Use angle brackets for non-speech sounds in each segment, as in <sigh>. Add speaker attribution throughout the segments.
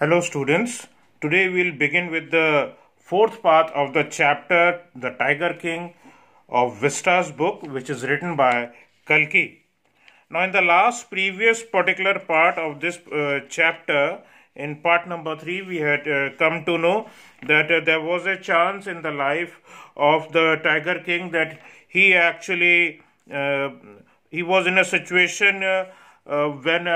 Speaker 1: Hello students, today we will begin with the fourth part of the chapter The Tiger King of Vista's book which is written by Kalki. Now in the last previous particular part of this uh, chapter in part number 3 we had uh, come to know that uh, there was a chance in the life of the Tiger King that he actually uh, he was in a situation uh, uh, when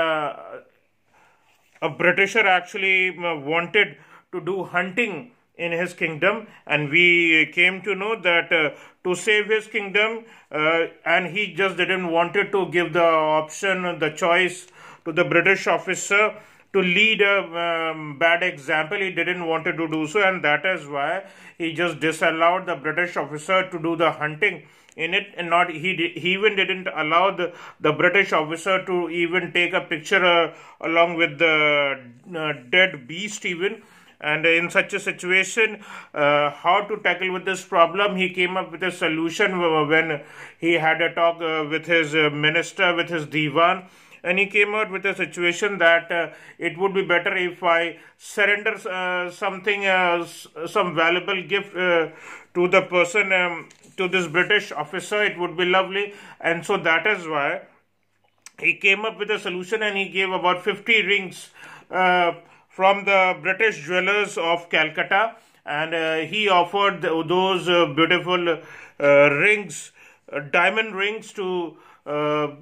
Speaker 1: a Britisher actually uh, wanted to do hunting in his kingdom, and we came to know that uh, to save his kingdom, uh, and he just didn't wanted to give the option, the choice to the British officer to lead a um, bad example. He didn't want to do so, and that is why he just disallowed the British officer to do the hunting in it and not he, he even didn't allow the, the british officer to even take a picture uh, along with the uh, dead beast even and in such a situation uh, how to tackle with this problem he came up with a solution uh, when he had a talk uh, with his uh, minister with his divan and he came out with a situation that uh, it would be better if I surrender uh, something, uh, some valuable gift uh, to the person, um, to this British officer. It would be lovely. And so that is why he came up with a solution and he gave about 50 rings uh, from the British jewelers of Calcutta. And uh, he offered those beautiful rings, diamond rings to uh,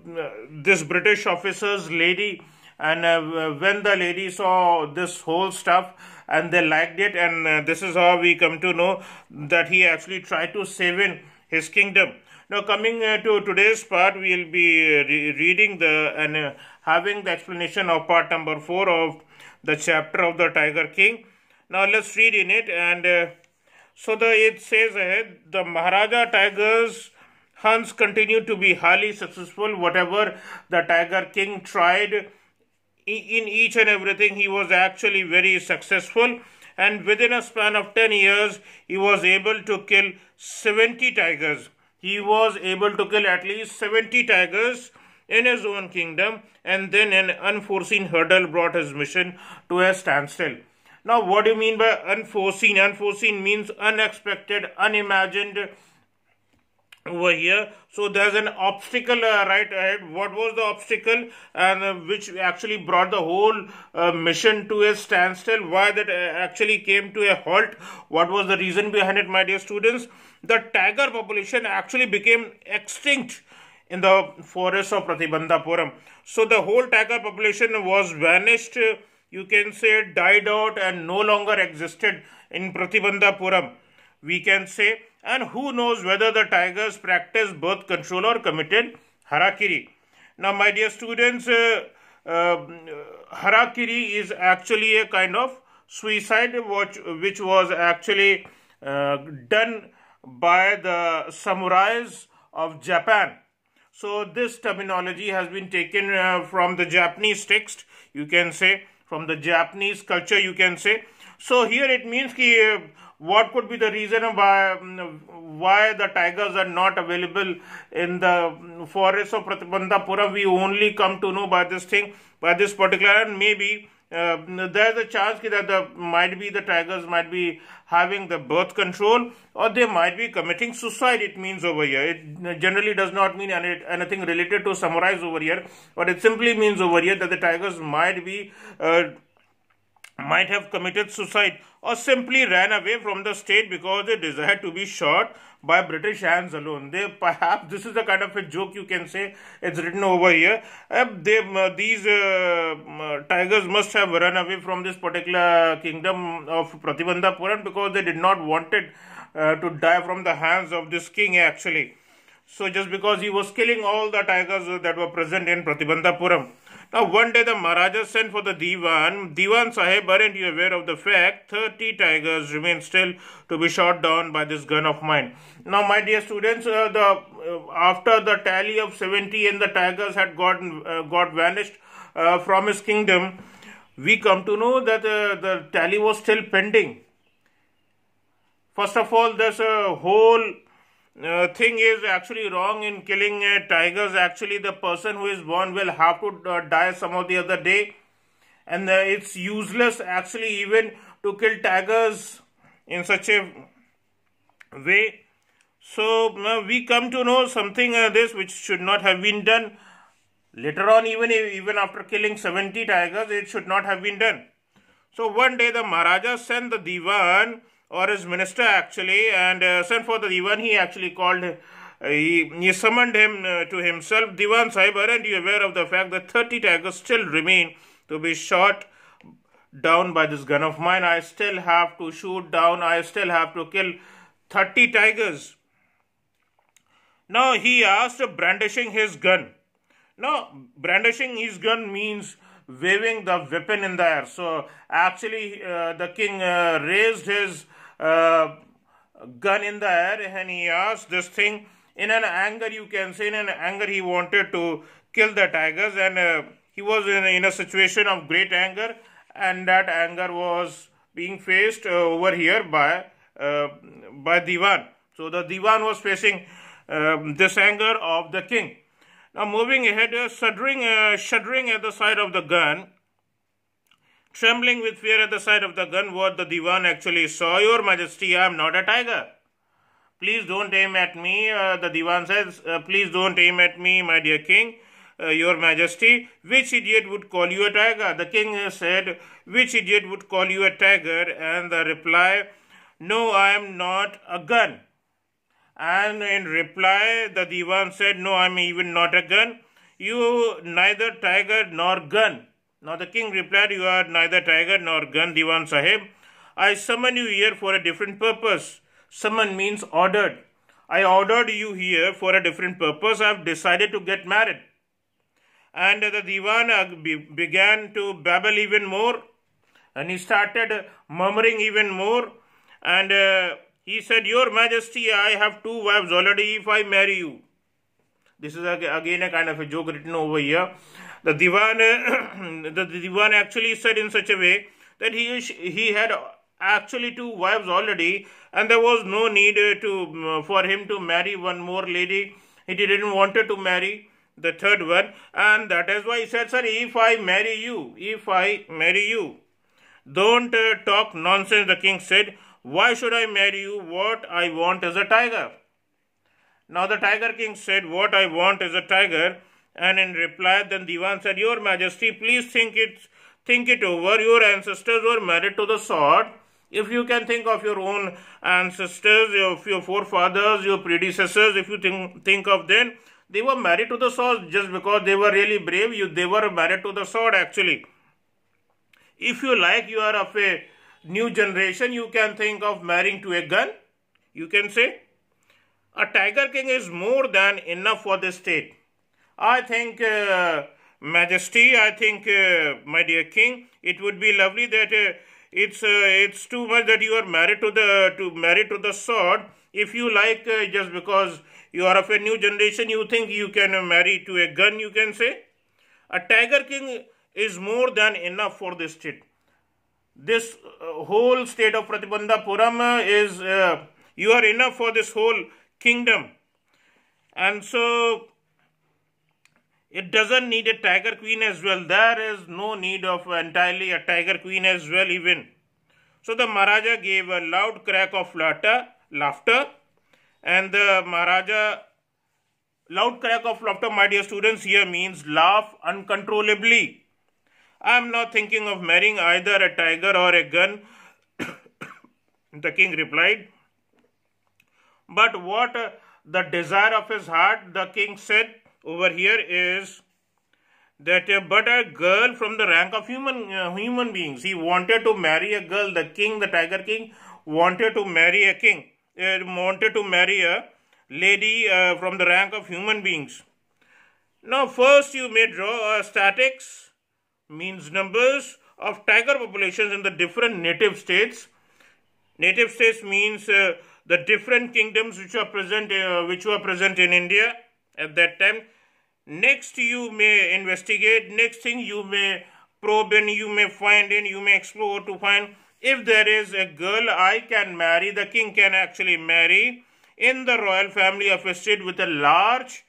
Speaker 1: this British officer's lady and uh, when the lady saw this whole stuff and they liked it and uh, this is how we come to know that he actually tried to save in his kingdom now coming uh, to today's part we will be uh, re reading the and uh, having the explanation of part number 4 of the chapter of the tiger king now let's read in it and so the it says ahead the maharaja tiger's Hans continued to be highly successful. Whatever the Tiger King tried in each and everything, he was actually very successful. And within a span of 10 years, he was able to kill 70 tigers. He was able to kill at least 70 tigers in his own kingdom, and then an unforeseen hurdle brought his mission to a standstill. Now, what do you mean by unforeseen? Unforeseen means unexpected, unimagined over here so there's an obstacle uh, right ahead uh, what was the obstacle and uh, which actually brought the whole uh, mission to a standstill why that uh, actually came to a halt what was the reason behind it my dear students the tiger population actually became extinct in the forests of pratibandhapuram so the whole tiger population was vanished you can say died out and no longer existed in pratibandhapuram we can say and who knows whether the tigers practice birth control or committed harakiri. Now, my dear students, uh, uh, harakiri is actually a kind of suicide which, which was actually uh, done by the samurais of Japan. So, this terminology has been taken uh, from the Japanese text, you can say, from the Japanese culture, you can say. So, here it means that what could be the reason why why the tigers are not available in the forest of Pratibandhapuram? We only come to know by this thing, by this particular, and maybe uh, there's a chance that the might be the tigers might be having the birth control or they might be committing suicide it means over here it generally does not mean any, anything related to summarize over here but it simply means over here that the tigers might be uh, might have committed suicide or simply ran away from the state because they desired to be shot by British hands alone. They perhaps this is a kind of a joke you can say it's written over here. Uh, they uh, these uh, uh tigers must have run away from this particular kingdom of Pratibandhapuram because they did not wanted uh, to die from the hands of this king actually. So just because he was killing all the tigers that were present in Pratibandhapuram. Now, one day the Maharaja sent for the Diwan. Diwan Sahib, aren't you aware of the fact? 30 tigers remain still to be shot down by this gun of mine. Now, my dear students, uh, the uh, after the tally of 70 and the tigers had gotten uh, got vanished uh, from his kingdom, we come to know that uh, the tally was still pending. First of all, there's a whole uh, thing is actually wrong in killing uh, tigers. Actually, the person who is born will have to uh, die some of the other day, and uh, it's useless actually even to kill tigers in such a way. So uh, we come to know something uh, this which should not have been done. Later on, even even after killing seventy tigers, it should not have been done. So one day the Maharaja sent the Divan or his minister actually and uh, sent for the Diwan. He actually called, uh, he, he summoned him uh, to himself. Diwan Sahib, aren't you aware of the fact that 30 tigers still remain to be shot down by this gun of mine? I still have to shoot down, I still have to kill 30 tigers. Now he asked brandishing his gun. Now brandishing his gun means waving the weapon in the air. So actually, uh, the king uh, raised his uh, gun in the air and he asked this thing in an anger, you can say, in an anger, he wanted to kill the tigers and uh, he was in, in a situation of great anger and that anger was being faced uh, over here by uh, by Divan. So the Divan was facing um, this anger of the king. Now moving ahead, uh, shuddering, uh, shuddering at the sight of the gun, trembling with fear at the sight of the gun, what the Divan actually saw. Your Majesty, I am not a tiger. Please don't aim at me. Uh, the Divan says, uh, please don't aim at me, my dear king. Uh, your Majesty, which idiot would call you a tiger? The king said, Which idiot would call you a tiger? And the reply, No, I am not a gun. And in reply, the Diwan said, No, I'm even not a gun. You neither tiger nor gun. Now the king replied, You are neither tiger nor gun, Diwan Sahib. I summon you here for a different purpose. Summon means ordered. I ordered you here for a different purpose. I have decided to get married. And the Diwan began to babble even more. And he started murmuring even more. And uh, he said, Your Majesty, I have two wives already if I marry you. This is again a kind of a joke written over here. The Divan, <clears throat> the Divan actually said in such a way that he, he had actually two wives already and there was no need uh, to um, for him to marry one more lady. He didn't want to marry the third one and that is why he said, sir, if I marry you, if I marry you, don't uh, talk nonsense, the king said. Why should I marry you? What I want is a tiger. Now the tiger king said, What I want is a tiger. And in reply, then Divan said, Your Majesty, please think it, think it over. Your ancestors were married to the sword. If you can think of your own ancestors, your forefathers, your predecessors, if you think, think of them, they were married to the sword just because they were really brave. You, they were married to the sword actually. If you like, you are of a new generation, you can think of marrying to a gun, you can say. A tiger king is more than enough for the state. I think, uh, majesty, I think, uh, my dear king, it would be lovely that uh, it's uh, it's too much that you are married to the to married to the sword. If you like, uh, just because you are of a new generation, you think you can marry to a gun, you can say. A tiger king is more than enough for the state this uh, whole state of Pratibandhapuram is, uh, you are enough for this whole kingdom. And so, it doesn't need a tiger queen as well. There is no need of entirely a tiger queen as well even. So the Maharaja gave a loud crack of laughter, laughter and the Maharaja, loud crack of laughter, my dear students, here means laugh uncontrollably. I am not thinking of marrying either a tiger or a gun. <coughs> the king replied. But what the desire of his heart, the king said over here, is that uh, but a girl from the rank of human uh, human beings. He wanted to marry a girl. The king, the tiger king, wanted to marry a king. Uh, wanted to marry a lady uh, from the rank of human beings. Now, first you may draw a statics means numbers of tiger populations in the different native states. Native states means uh, the different kingdoms which were present, uh, which were present in India at that time. Next, you may investigate. Next thing, you may probe and you may find and you may explore to find if there is a girl I can marry. The king can actually marry in the royal family of a state with a large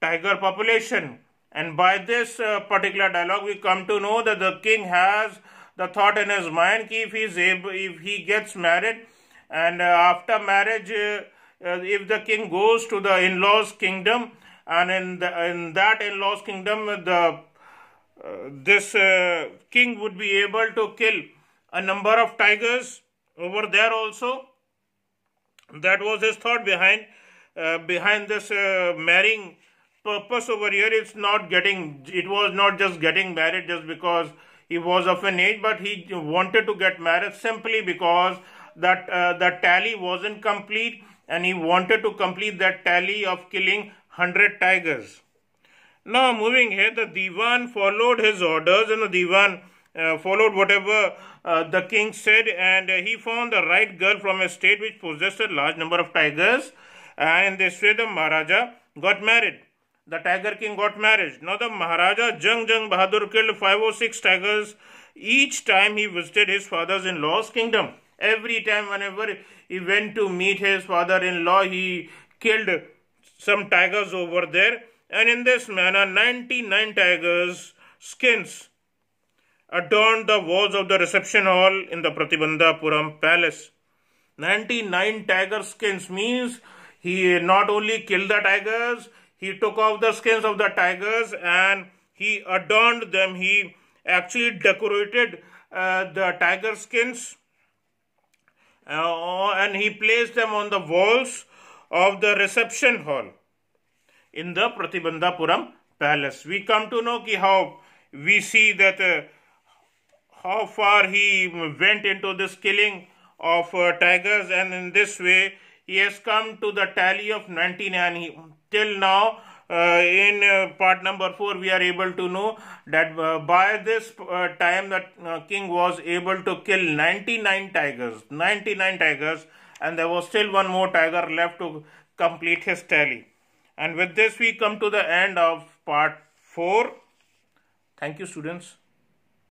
Speaker 1: tiger population and by this uh, particular dialogue, we come to know that the king has the thought in his mind if is able, if he gets married, and uh, after marriage, uh, uh, if the king goes to the in-laws kingdom, and in the, in that in-laws kingdom, the uh, this uh, king would be able to kill a number of tigers over there also. That was his thought behind behind this marrying purpose over here it's not getting it was not just getting married just because he was of an age but he wanted to get married simply because that uh, tally wasn't complete and he wanted to complete that tally of killing 100 tigers now moving here the divan followed his orders and the divan uh, followed whatever uh, the king said and he found the right girl from a state which possessed a large number of tigers and they swayed the maharaja got married the Tiger King got married. Now the Maharaja Jung Jung Bahadur killed five or six tigers each time he visited his father-in-law's kingdom. Every time whenever he went to meet his father-in-law, he killed some tigers over there. And in this manner, 99 tigers' skins adorned the walls of the reception hall in the Pratibandapuram palace. 99 tiger skins means he not only killed the tigers, he took off the skins of the tigers and he adorned them. He actually decorated uh, the tiger skins uh, and he placed them on the walls of the reception hall in the Pratibandhapuram palace. We come to know how we see that uh, how far he went into this killing of uh, tigers and in this way he has come to the tally of ninety-nine. he, till now uh, in uh, part number 4 we are able to know that uh, by this uh, time that uh, king was able to kill 99 tigers 99 tigers and there was still one more tiger left to complete his tally and with this we come to the end of part 4 thank you students